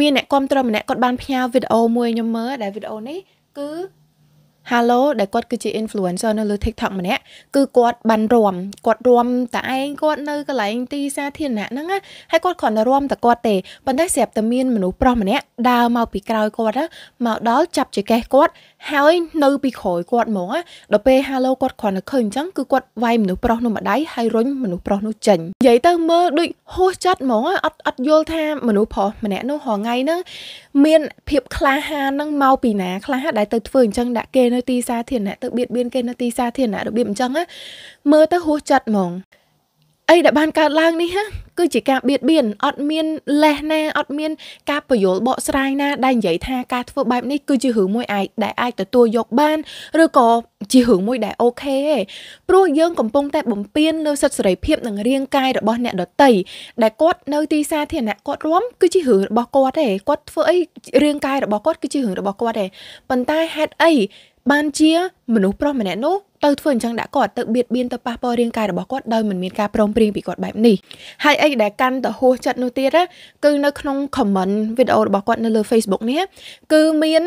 មានអ្នកគ្រប់គ្រងម្នាក់គាត់បានផ្ញើវីដេអូមួយខ្ញុំមើលដែលវីដេអូនេះគឺ Halo ដែលគាត់គឺជា influencer នៅលើ TikTok ម្នាក់គឺគាត់បានរួមគាត់រួមតែឯងគាត់នៅកន្លែងទីសាធារណៈហ្នឹងណាហើយគាត់គ្រាន់តែរួមតែគាត់ទេប៉ុន្តែស្រាប់តែមានមនុស្សប្រុសម្នាក់ដើរមកពីក្រោយគាត់មកដល់ចាប់ចកេះគាត់ហើយនៅពីក្រោយគាត់ហ្មងណាដល់ពេល Halo គាត់គ្រាន់តែឃើញអញ្ចឹងគឺគាត់វាយមនុស្សប្រុសនោះម្ដាយហើយរុញមនុស្សប្រុសនោះចេញនិយាយទៅមើលដូចហួសចិត្តហ្មងអត់អត់យល់ថាមនុស្សប្រុសម្នាក់នោះរងៃហ្នឹងមានភាពក្លាហាននឹងមកពីណាក្លាហានដែលទៅធ្វើអញ្ចឹងដាក់គេនៅទីសាធារណៈទៅបៀតបៀនគេនៅទីសាធារណៈរបៀបអញ្ចឹងណាមើលទៅហួសចិត្តហ្មងអីដែលបានកើតឡើងនេះណាគឺជាការបៀតបៀនអត់មាន លេសណាអត់មានការបញ្យលបកស្រាយណា ដែលនិយាយថាការធ្វើបែបនេះគឺជារឿងមួយអាចដែលអាចទទួលយកបានឬក៏ជារឿងមួយដែលអូខេទេព្រោះយើងកំពុងតែបំពេញនៅសិទ្ធិសេរីភាពនិងរាងកាយរបស់អ្នកដតីដែលគាត់នៅទីសាធារណៈគាត់រំគឺជារឿងរបស់គាត់ទេគាត់ធ្វើអីរាងកាយរបស់គាត់គឺជារឿងរបស់គាត់ទេប៉ុន្តែហេតុអីបានជាមនុស្សប្រុសម្នាក់នោះទៅធ្វើអញ្ចឹងដាក់គាត់ទៅបៀតបៀនទៅប៉ះពាល់រាងកាយរបស់គាត់ដោយមិនមានការព្រមព្រៀងពីគាត់បែបនេះហើយអីដែលកាន់តែហួសចិត្តនោះទៀតគឺនៅក្នុង comment វីដេអូរបស់គាត់នៅលើ Facebook នេះគឺមាន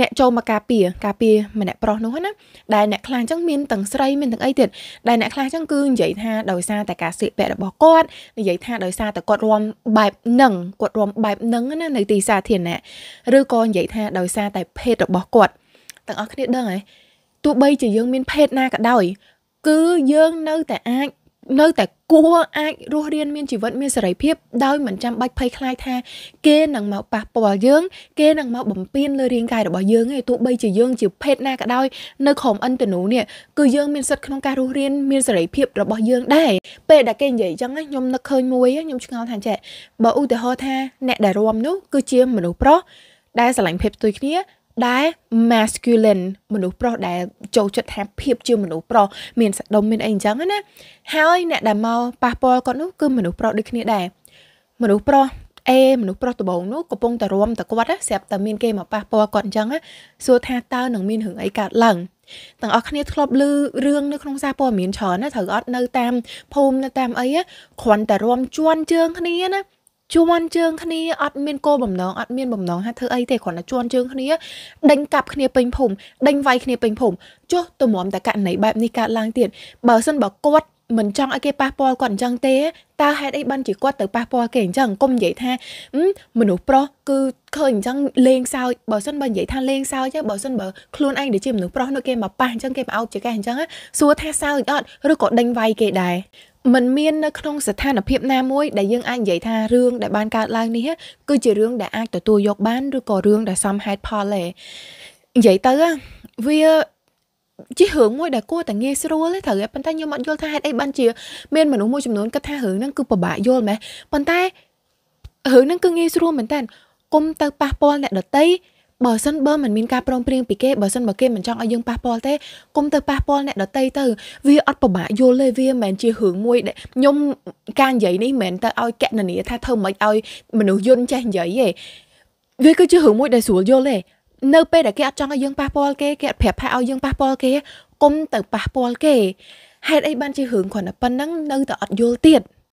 អ្នកចូលមកការពារការពារម្នាក់ប្រុសនោះណាដែលអ្នកខ្លះអញ្ចឹងមានទាំងស្រីមានទាំងអីទៀតដែលអ្នកខ្លះអញ្ចឹងគឺនិយាយថាដោយសារតែការសៀកពាក់របស់គាត់និយាយថាដោយសារតែគាត់រួមបែបនឹងគាត់រួមបែបនឹងណានៅទីសាធារណៈឬក៏និយាយថាដោយសារតែ ភេទរបស់គាត់ទាំងអស់គ្នាដឹងហើយទោះបីជាយើងមានភេទណាក៏ដោយគឺយើងនៅតែអាចនៅតែគួរអាចរស់រានមានជីវិតមានសេរីភាពដោយមិនចាំបាច់ភ័យខ្លាចថា គេនឹងមកប៉ះពាល់យើងគេនឹងមកបំពានលើរាងកាយរបស់យើងឯងទោះបីជាយើងជាភេទណាក៏ដោយនៅក្រុមអិនតនូនេះគឺយើងមានសិទ្ធិក្នុងការរស់រានមានសេរីភាពរបស់យើងដែរពេលដែលគេនិយាយអញ្ចឹងខ្ញុំនឹកឃើញមួយខ្ញុំឆ្ងល់ថាចេះបើឧទាហរណ៍ថាអ្នកដែលរំនោះគឺជាមនុស្សប្រុសដែលស្រឡាញ់ភាពផ្ទុយគ្នាដែល masculine មនុស្សប្រុសដែលចូលចិត្តថាភាពជាមនុស្សប្រុសមានសាដុំមានអីអញ្ចឹងណាហើយអ្នកដែលមកប៉ះពាល់គាត់នោះគឺមនុស្សប្រុសដូចគ្នាដែរមនុស្សប្រុសអេមនុស្សប្រុសដំបងនោះកំពុងតែរួមតែគាត់ស្រាប់តែមានគេមកប៉ះពាល់គាត់អញ្ចឹងសួរថាតើនឹងមានរឿងអីកើតឡើងទាំងអស់គ្នាធ្លាប់ឮរឿងនៅក្នុងសារព័ត៌មានច្រើនណាត្រូវអត់នៅតាមភូមិនៅតាមអីគ្រាន់តែរួមជន់ជើងគ្នាណាជួនជើងគ្នាអត់មានគោលបំណងអត់មានបំណងហាក់ធ្វើអីទេគ្រាន់តែជួនជើងគ្នា ដេញកាប់គ្នាពេញភូមិដេញវាយគ្នាពេញភូមិចុះតម្រាំតែករណីបែបនេះកើតឡើងទៀតបើសិនបើគាត់មិនចង់ឲ្យគេប៉ះពាល់គាត់អញ្ចឹងទេតើហេតុអីបានជាគាត់ទៅប៉ះពាល់គេអញ្ចឹងកុំនិយាយថាមនុស្សប្រុសគឺឃើញអញ្ចឹងលេងសើចបើសិនបើនិយាយថាលេងសើចបើសិនបើខ្លួនឯងដែលជាមនុស្សប្រុសនោះគេមកប៉ះអញ្ចឹងគេមកអោបជាកែអញ្ចឹងសួរថាសើចអត់ឬក៏ដេញវាយគេដែរมันមាននៅក្នុងស្ថានភាពណាមួយដែលយើងអាចនិយាយថារឿងដែលបានកើតឡើងនេះគឺជារឿងដែលអាចទទួលយកបានឬក៏រឿងដែលសមហេតុផលទេនិយាយទៅវាជារឿងមួយដែលគួរតែងាយស្រួលទេត្រូវតែប៉ុន្តែខ្ញុំអត់យល់ថាហេតុអីបានជា មានមនុស្សមួយចំនួនគិតថារឿងហ្នឹងគឺពិបាកយល់ម៉េះប៉ុន្តែរឿងហ្នឹងគឺងាយស្រួលមែនតើគុំទៅប៉ះពាល់អ្នកដតីបើសិនបើមិនមានការព្រមព្រៀងពីគេបើសិនបើគេមិនចង់ឲ្យយើងប៉ះពាល់ទេគុំទៅប៉ះពាល់អ្នកដតីទៅវាអត់ពិបាកយល់ទេវាមិនមែនជារឿងមួយដែលខ្ញុំការនិយាយនេះមិនមែនទៅឲ្យកណនីថាធ្វើមិនឲ្យមនុស្សយន្តចេះនិយាយទេវាគឺជារឿងមួយដែលស្រួលយល់ទេនៅពេលដែលគេអត់ចង់ឲ្យយើងប៉ះពាល់គេគេអត់ប្រាប់ថាឲ្យយើងប៉ះពាល់គេគុំទៅប៉ះពាល់គេហេតុអីបានជារឿងគ្រាន់តែប៉ុណ្្នឹងនៅតែអត់យល់ទៀត